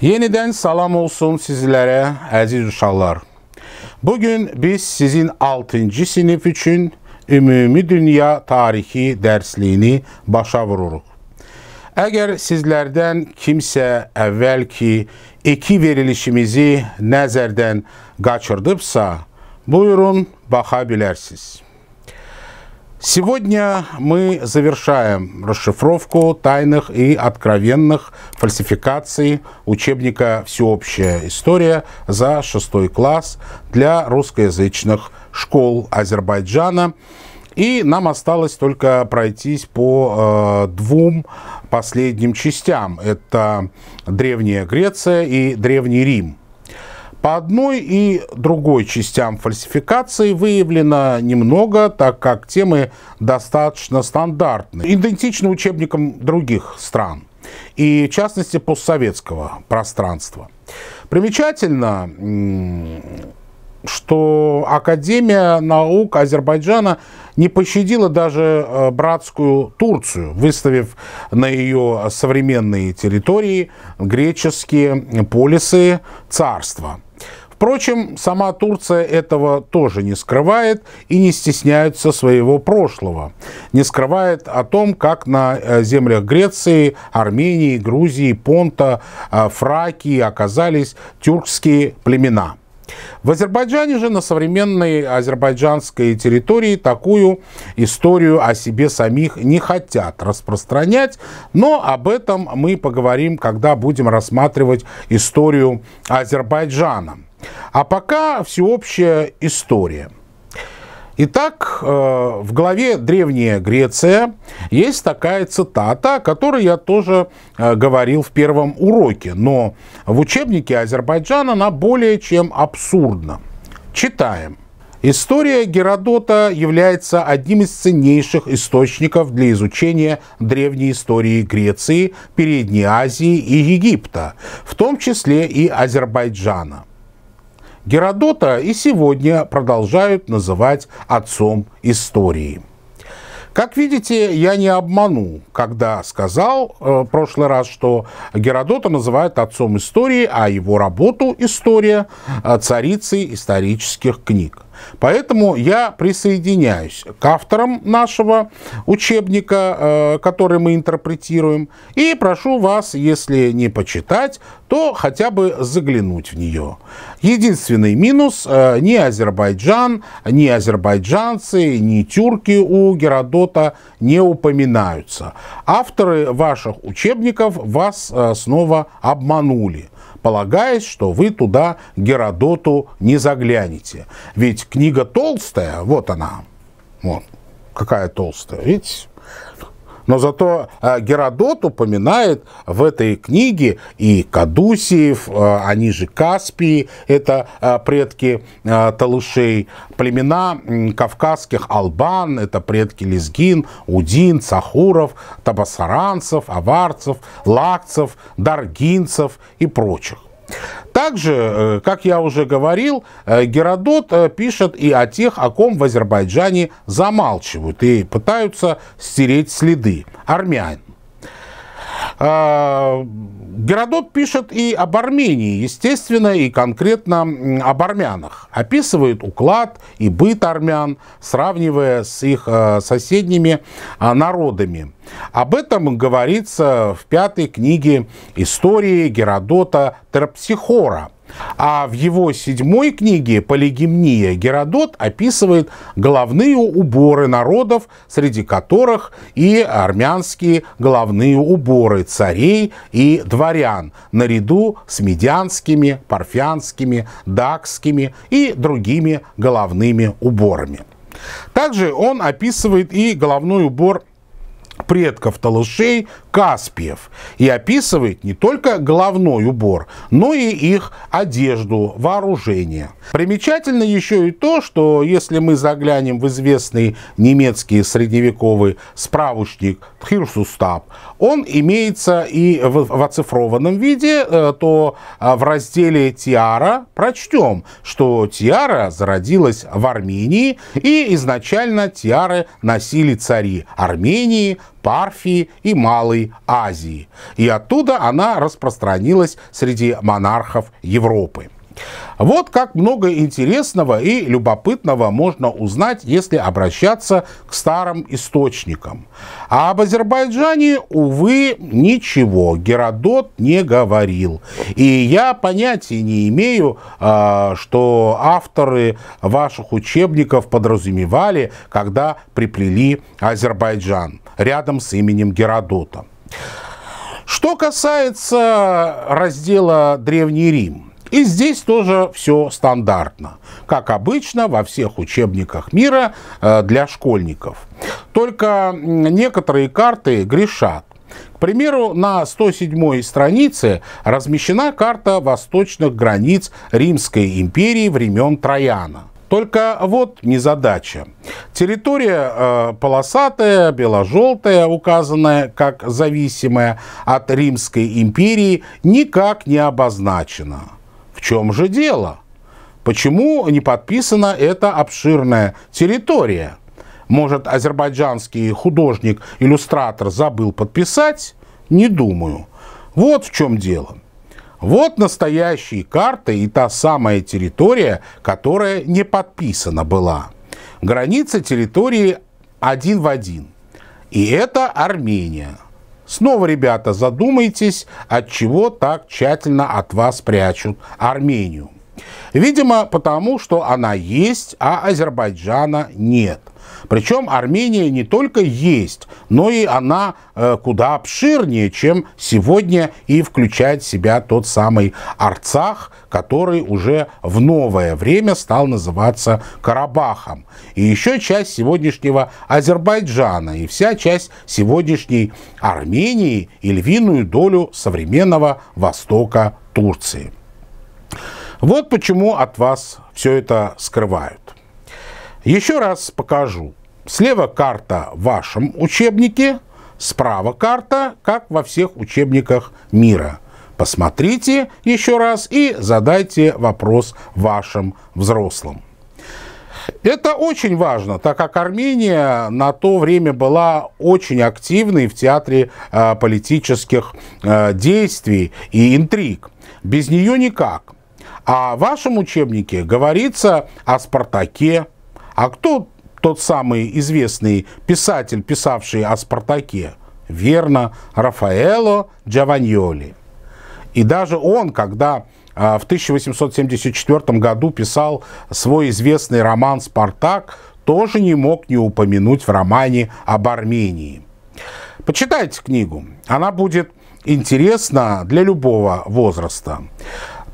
Yenidən salam olsun sizlərə, əziz uşaqlar. Bugün biz sizin 6-cı sinif üçün Ümumi Dünya Tarixi dərsliyini başa vururuq. Əgər sizlərdən kimsə əvvəl ki, iki verilişimizi nəzərdən qaçırdıbsa, buyurun, baxa bilərsiniz. Сегодня мы завершаем расшифровку тайных и откровенных фальсификаций учебника «Всеобщая история» за шестой класс для русскоязычных школ Азербайджана. И нам осталось только пройтись по э, двум последним частям. Это Древняя Греция и Древний Рим. По одной и другой частям фальсификации выявлено немного, так как темы достаточно стандартны, идентичны учебникам других стран и, в частности, постсоветского пространства. Примечательно, что Академия наук Азербайджана не пощадила даже э, братскую Турцию, выставив на ее современные территории греческие полисы царства – Впрочем, сама Турция этого тоже не скрывает и не стесняется своего прошлого. Не скрывает о том, как на э, землях Греции, Армении, Грузии, Понта, э, Фракии оказались тюркские племена – в Азербайджане же на современной азербайджанской территории такую историю о себе самих не хотят распространять, но об этом мы поговорим, когда будем рассматривать историю Азербайджана. А пока всеобщая история – Итак, э, в главе «Древняя Греция» есть такая цитата, о которой я тоже э, говорил в первом уроке, но в учебнике Азербайджана она более чем абсурдна. Читаем. История Геродота является одним из ценнейших источников для изучения древней истории Греции, Передней Азии и Египта, в том числе и Азербайджана. Геродота и сегодня продолжают называть отцом истории. Как видите, я не обманул, когда сказал э, в прошлый раз, что Геродота называют отцом истории, а его работу «История» э, царицей исторических книг. Поэтому я присоединяюсь к авторам нашего учебника, э, который мы интерпретируем, и прошу вас, если не почитать, то хотя бы заглянуть в нее. Единственный минус, э, ни Азербайджан, ни азербайджанцы, ни тюрки у Геродота не упоминаются. Авторы ваших учебников вас э, снова обманули полагаясь, что вы туда Геродоту не заглянете. Ведь книга толстая, вот она, вот, какая толстая, видите? Но зато э, Геродот упоминает в этой книге и Кадусиев, э, они же Каспии, это э, предки Талышей, племена кавказских албан, это предки лезгин, удин, сахуров, табасаранцев, аварцев, лакцев, даргинцев и прочих. Также, э, как я уже говорил, э, Геродот э, пишет и о тех, о ком в Азербайджане замалчивают и пытаются стереть следы. Армян. А, Геродот пишет и об Армении, естественно, и конкретно об армянах. Описывает уклад и быт армян, сравнивая с их а, соседними а, народами. Об этом говорится в пятой книге истории Геродота Терпсихора – а в его седьмой книге Полигемния Геродот описывает головные уборы народов, среди которых и армянские головные уборы царей и дворян, наряду с медианскими, парфянскими, дакскими и другими головными уборами. Также он описывает и головной убор предков талышей, Каспиев и описывает не только головной убор, но и их одежду, вооружение. Примечательно еще и то, что если мы заглянем в известный немецкий средневековый справочник Тхирсустап, он имеется и в, в оцифрованном виде, э, то а, в разделе «Тиара» прочтем, что тиара зародилась в Армении и изначально тиары носили цари Армении, Парфии и Малой Малой Азии. И оттуда она распространилась среди монархов Европы. Вот как много интересного и любопытного можно узнать, если обращаться к старым источникам. А об Азербайджане, увы, ничего Геродот не говорил. И я понятия не имею, а, что авторы ваших учебников подразумевали, когда приплели Азербайджан рядом с именем Геродота. Что касается раздела Древний Рим, и здесь тоже все стандартно, как обычно во всех учебниках мира э, для школьников. Только некоторые карты грешат. К примеру, на 107 странице размещена карта восточных границ Римской империи времен Трояна. Только вот незадача. Территория э, полосатая, бело-желтая, указанная как зависимая от Римской империи, никак не обозначена. В чем же дело? Почему не подписана эта обширная территория? Может, азербайджанский художник-иллюстратор забыл подписать? Не думаю. Вот в чем дело. Вот настоящие карты и та самая территория, которая не подписана была. Граница территории один в один. И это Армения. Снова, ребята, задумайтесь, от чего так тщательно от вас прячут Армению. Видимо, потому что она есть, а Азербайджана нет. Причем Армения не только есть, но и она э, куда обширнее, чем сегодня и включает в себя тот самый Арцах, который уже в новое время стал называться Карабахом. И еще часть сегодняшнего Азербайджана и вся часть сегодняшней Армении и львиную долю современного Востока Турции. Вот почему от вас все это скрывают. Еще раз покажу. Слева карта в вашем учебнике, справа карта, как во всех учебниках мира. Посмотрите еще раз и задайте вопрос вашим взрослым. Это очень важно, так как Армения на то время была очень активной в театре э, политических э, действий и интриг. Без нее никак. А в вашем учебнике говорится о Спартаке, а кто тот самый известный писатель, писавший о Спартаке? Верно, Рафаэло Джованьоли. И даже он, когда а, в 1874 году писал свой известный роман «Спартак», тоже не мог не упомянуть в романе об Армении. Почитайте книгу, она будет интересна для любого возраста.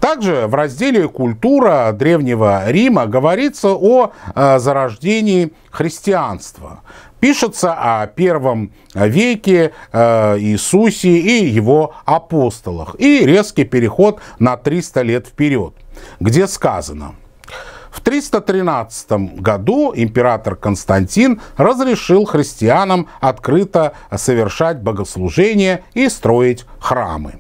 Также в разделе «Культура Древнего Рима» говорится о э, зарождении христианства. Пишется о первом э, веке э, Иисусе и его апостолах и резкий переход на 300 лет вперед, где сказано – в 313 году император Константин разрешил христианам открыто совершать богослужения и строить храмы.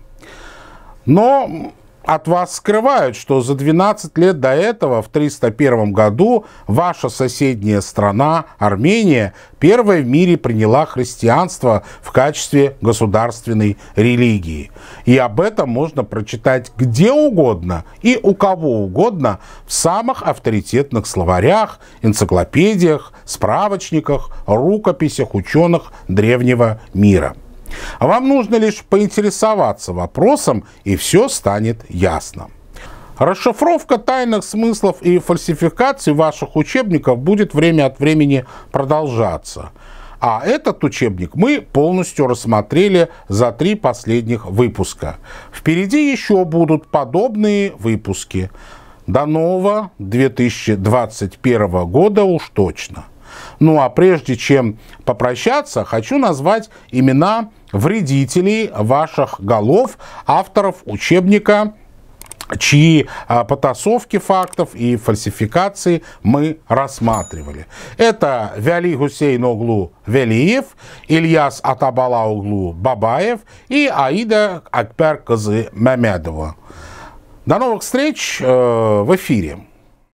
Но от вас скрывают, что за 12 лет до этого, в 301 году, ваша соседняя страна, Армения, первая в мире приняла христианство в качестве государственной религии. И об этом можно прочитать где угодно и у кого угодно в самых авторитетных словарях, энциклопедиях, справочниках, рукописях ученых древнего мира. А вам нужно лишь поинтересоваться вопросом, и все станет ясно. Расшифровка тайных смыслов и фальсификаций ваших учебников будет время от времени продолжаться. А этот учебник мы полностью рассмотрели за три последних выпуска. Впереди еще будут подобные выпуски. До нового 2021 года уж точно. Ну а прежде чем попрощаться, хочу назвать имена вредителей ваших голов, авторов учебника чьи а, потасовки фактов и фальсификации мы рассматривали. Это Вяли Гусейн Оглу Велиев, Ильяс Атабала Оглу Бабаев и Аида Акпер Козы Мамедова. До новых встреч э, в эфире.